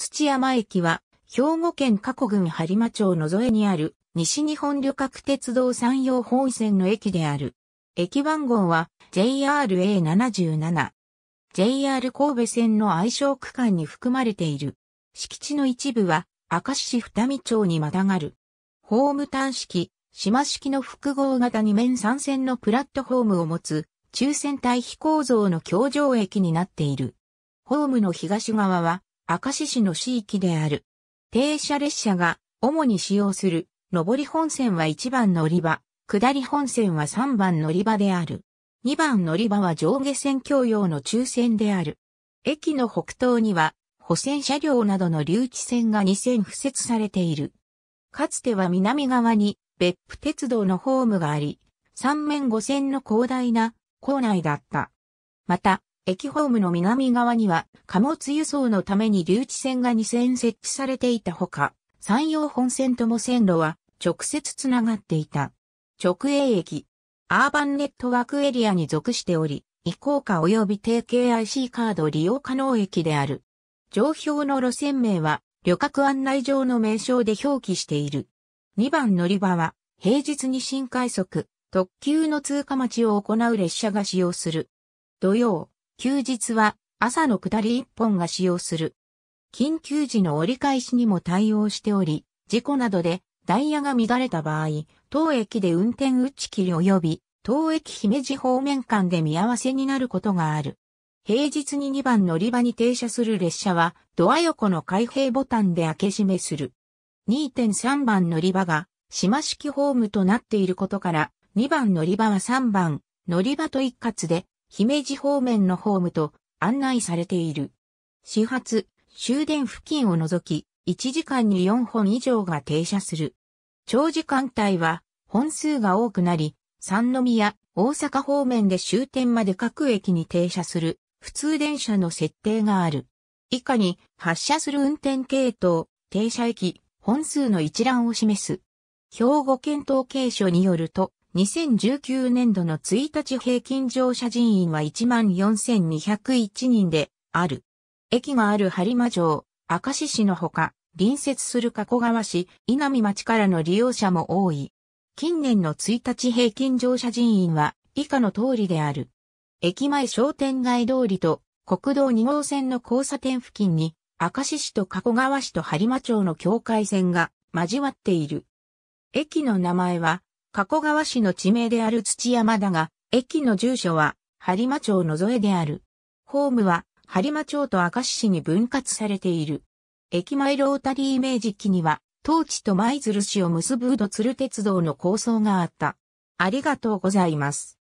土山駅は、兵庫県加古郡播磨町野添にある、西日本旅客鉄道山陽本線の駅である。駅番号は JRA77。JR 神戸線の愛称区間に含まれている。敷地の一部は、明石市二見町にまたがる。ホーム端式、島式の複合型2面3線のプラットホームを持つ、中線対比構造の橋上駅になっている。ホームの東側は、明石市の市域である。停車列車が主に使用する上り本線は1番乗り場、下り本線は3番乗り場である。2番乗り場は上下線共用の中線である。駅の北東には補線車両などの留置線が2線付設されている。かつては南側に別府鉄道のホームがあり、3面5線の広大な構内だった。また、駅ホームの南側には貨物輸送のために留置線が2線設置されていたほか、山陽本線とも線路は直接つながっていた。直営駅。アーバンネットワークエリアに属しており、移行化及び定型 IC カード利用可能駅である。上表の路線名は旅客案内上の名称で表記している。2番乗り場は平日に新快速、特急の通過待ちを行う列車が使用する。土曜、休日は朝の下り一本が使用する。緊急時の折り返しにも対応しており、事故などでダイヤが乱れた場合、当駅で運転打ち切り及び、当駅姫路方面間で見合わせになることがある。平日に2番乗り場に停車する列車は、ドア横の開閉ボタンで開け閉めする。2.3番乗り場が、島式ホームとなっていることから、2番乗り場は3番乗り場と一括で姫路方面のホームと案内されている。始発、終電付近を除き、1時間に4本以上が停車する。長時間帯は本数が多くなり、三宮、大阪方面で終点まで各駅に停車する普通電車の設定がある。以下に発車する運転系統、停車駅、本数の一覧を示す。兵庫県統計所によると、2019年度の1日平均乗車人員は14,201人である。駅がある播磨城、明石市のほか、隣接する加古川市、稲見町からの利用者も多い。近年の1日平均乗車人員は以下の通りである。駅前商店街通りと国道2号線の交差点付近に、明石市と加古川市と播磨町の境界線が交わっている。駅の名前は、加古川市の地名である土山だが、駅の住所は、播磨町野添である。ホームは、播磨町と明石市に分割されている。駅前ロータリー明治期には、当地と舞鶴市を結ぶうど鶴鉄道の構想があった。ありがとうございます。